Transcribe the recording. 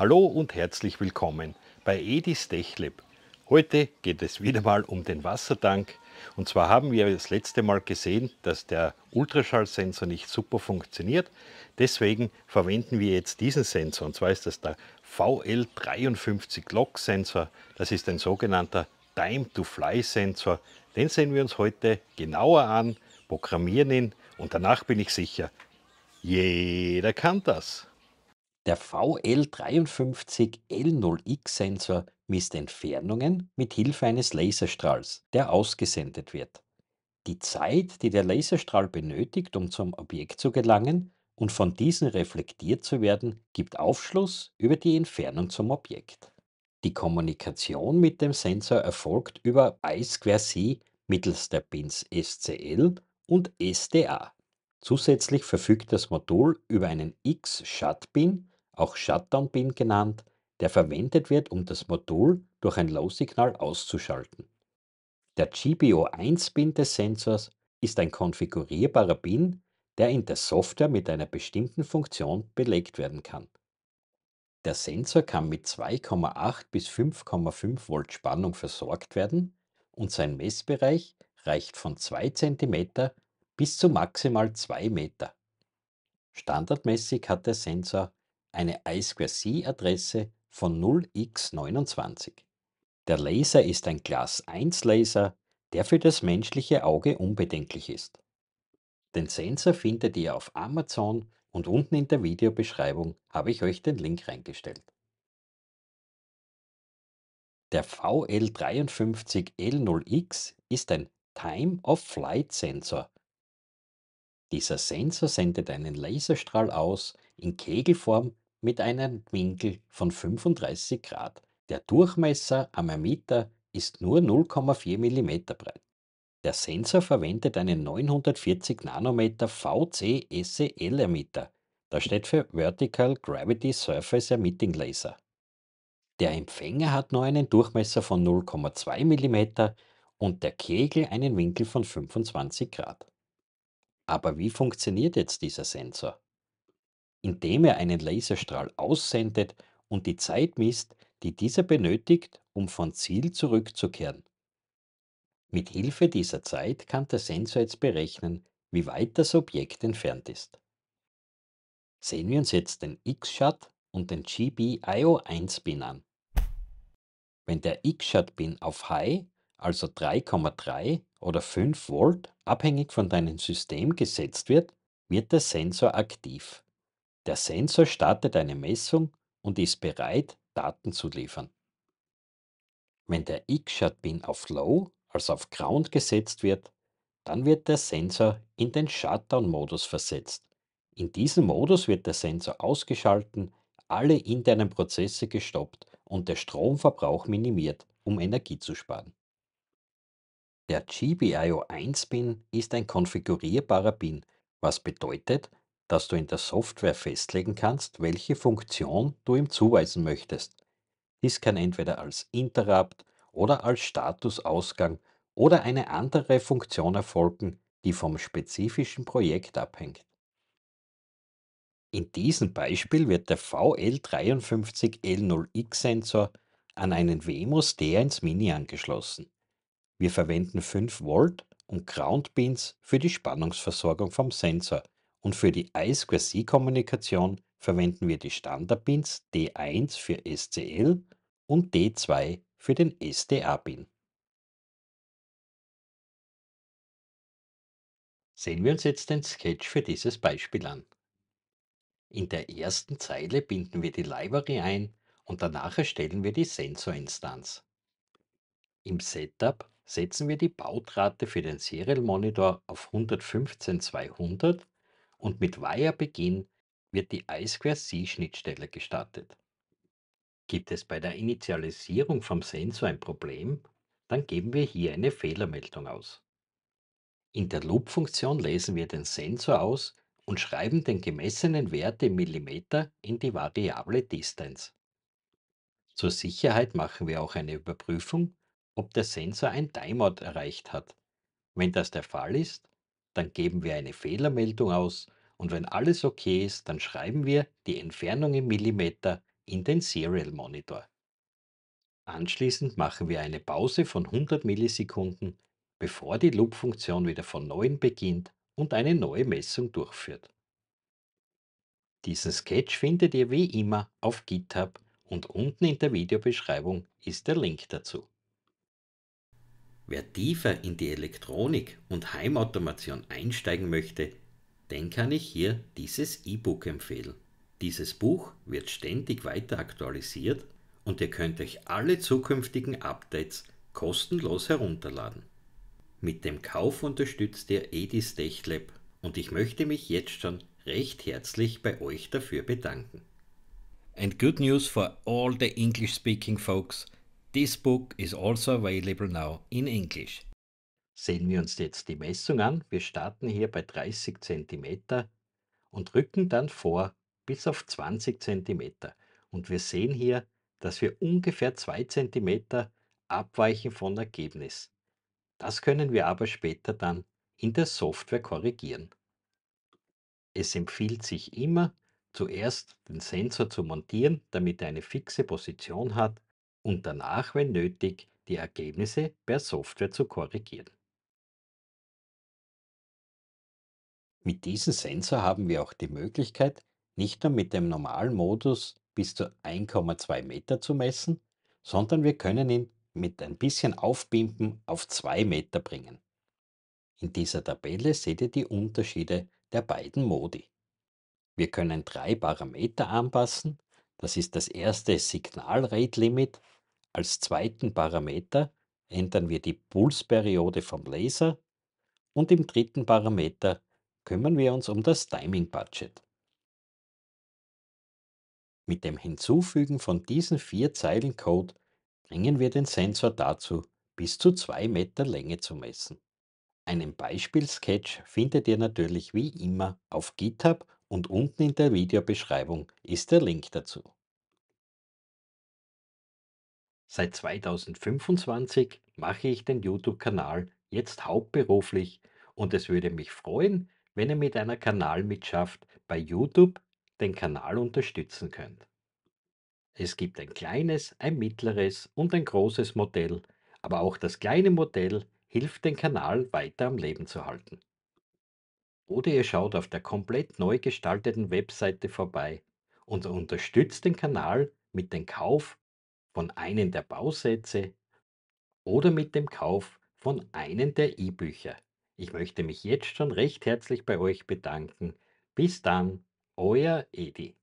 Hallo und herzlich willkommen bei Edis Techlab. Heute geht es wieder mal um den Wassertank. Und zwar haben wir das letzte Mal gesehen, dass der Ultraschallsensor nicht super funktioniert. Deswegen verwenden wir jetzt diesen Sensor. Und zwar ist das der VL53 Lock Sensor. Das ist ein sogenannter Time to Fly Sensor. Den sehen wir uns heute genauer an, programmieren ihn und danach bin ich sicher, jeder kann das. Der VL53L0X-Sensor misst Entfernungen mit Hilfe eines Laserstrahls, der ausgesendet wird. Die Zeit, die der Laserstrahl benötigt, um zum Objekt zu gelangen und von diesem reflektiert zu werden, gibt Aufschluss über die Entfernung zum Objekt. Die Kommunikation mit dem Sensor erfolgt über I2C mittels der Pins SCL und SDA. Zusätzlich verfügt das Modul über einen X-Shut-Pin auch Shutdown-Pin genannt, der verwendet wird, um das Modul durch ein Low-Signal auszuschalten. Der GPIO-1-Pin des Sensors ist ein konfigurierbarer Pin, der in der Software mit einer bestimmten Funktion belegt werden kann. Der Sensor kann mit 2,8 bis 5,5 Volt Spannung versorgt werden und sein Messbereich reicht von 2 cm bis zu maximal 2 Meter. Standardmäßig hat der Sensor eine I2C-Adresse von 0x29. Der Laser ist ein glas 1 Laser, der für das menschliche Auge unbedenklich ist. Den Sensor findet ihr auf Amazon und unten in der Videobeschreibung habe ich euch den Link reingestellt. Der VL53L0X ist ein Time-of-Flight-Sensor. Dieser Sensor sendet einen Laserstrahl aus in Kegelform mit einem Winkel von 35 Grad. Der Durchmesser am Emitter ist nur 0,4 mm breit. Der Sensor verwendet einen 940 Nanometer VCSEL SEL Emitter. Das steht für Vertical Gravity Surface Emitting Laser. Der Empfänger hat nur einen Durchmesser von 0,2 mm und der Kegel einen Winkel von 25 Grad. Aber wie funktioniert jetzt dieser Sensor? indem er einen Laserstrahl aussendet und die Zeit misst, die dieser benötigt, um von Ziel zurückzukehren. Mit Hilfe dieser Zeit kann der Sensor jetzt berechnen, wie weit das Objekt entfernt ist. Sehen wir uns jetzt den x shut und den gbio 1 bin an. Wenn der x shut bin auf High, also 3,3 oder 5 Volt, abhängig von deinem System gesetzt wird, wird der Sensor aktiv. Der Sensor startet eine Messung und ist bereit, Daten zu liefern. Wenn der x shot bin auf Low, also auf Ground gesetzt wird, dann wird der Sensor in den Shutdown-Modus versetzt. In diesem Modus wird der Sensor ausgeschalten, alle internen Prozesse gestoppt und der Stromverbrauch minimiert, um Energie zu sparen. Der GBIO 1 bin ist ein konfigurierbarer Bin, was bedeutet, dass du in der Software festlegen kannst, welche Funktion du ihm zuweisen möchtest. Dies kann entweder als Interrupt oder als Statusausgang oder eine andere Funktion erfolgen, die vom spezifischen Projekt abhängt. In diesem Beispiel wird der VL53L0X-Sensor an einen WEMUS D1 Mini angeschlossen. Wir verwenden 5 Volt und Ground Pins für die Spannungsversorgung vom Sensor und für die I2C-Kommunikation verwenden wir die standard Standardpins D1 für SCL und D2 für den SDA-Pin. Sehen wir uns jetzt den Sketch für dieses Beispiel an. In der ersten Zeile binden wir die Library ein und danach erstellen wir die Sensorinstanz. Im Setup setzen wir die Bautrate für den Serial Monitor auf 115200 und mit Wire-Beginn wird die I2C-Schnittstelle gestartet. Gibt es bei der Initialisierung vom Sensor ein Problem, dann geben wir hier eine Fehlermeldung aus. In der Loop-Funktion lesen wir den Sensor aus und schreiben den gemessenen Wert im Millimeter in die Variable Distance. Zur Sicherheit machen wir auch eine Überprüfung, ob der Sensor ein Timeout erreicht hat. Wenn das der Fall ist, dann geben wir eine Fehlermeldung aus und wenn alles okay ist, dann schreiben wir die Entfernung im Millimeter in den Serial Monitor. Anschließend machen wir eine Pause von 100 Millisekunden, bevor die Loop-Funktion wieder von neuem beginnt und eine neue Messung durchführt. Diesen Sketch findet ihr wie immer auf GitHub und unten in der Videobeschreibung ist der Link dazu. Wer tiefer in die Elektronik und Heimautomation einsteigen möchte, den kann ich hier dieses E-Book empfehlen. Dieses Buch wird ständig weiter aktualisiert und ihr könnt euch alle zukünftigen Updates kostenlos herunterladen. Mit dem Kauf unterstützt ihr Edis TechLab und ich möchte mich jetzt schon recht herzlich bei euch dafür bedanken. And good news for all the English speaking folks. This book is also available now in English. Sehen wir uns jetzt die Messung an. Wir starten hier bei 30 cm und rücken dann vor bis auf 20 cm. Und wir sehen hier, dass wir ungefähr 2 cm abweichen von Ergebnis. Das können wir aber später dann in der Software korrigieren. Es empfiehlt sich immer, zuerst den Sensor zu montieren, damit er eine fixe Position hat und danach, wenn nötig, die Ergebnisse per Software zu korrigieren. Mit diesem Sensor haben wir auch die Möglichkeit, nicht nur mit dem normalen Modus bis zu 1,2 Meter zu messen, sondern wir können ihn mit ein bisschen Aufbimpen auf 2 Meter bringen. In dieser Tabelle seht ihr die Unterschiede der beiden Modi. Wir können drei Parameter anpassen, das ist das erste Signal Rate Limit. Als zweiten Parameter ändern wir die Pulsperiode vom Laser und im dritten Parameter kümmern wir uns um das Timing Budget. Mit dem Hinzufügen von diesen vier Zeilen Code bringen wir den Sensor dazu, bis zu zwei Meter Länge zu messen. Einen Beispielsketch findet ihr natürlich wie immer auf GitHub und unten in der Videobeschreibung ist der Link dazu. Seit 2025 mache ich den YouTube-Kanal jetzt hauptberuflich und es würde mich freuen, wenn ihr mit einer Kanalmitschaft bei YouTube den Kanal unterstützen könnt. Es gibt ein kleines, ein mittleres und ein großes Modell, aber auch das kleine Modell hilft den Kanal weiter am Leben zu halten. Oder ihr schaut auf der komplett neu gestalteten Webseite vorbei und unterstützt den Kanal mit dem Kauf von einem der Bausätze oder mit dem Kauf von einem der E-Bücher. Ich möchte mich jetzt schon recht herzlich bei euch bedanken. Bis dann, euer Edi.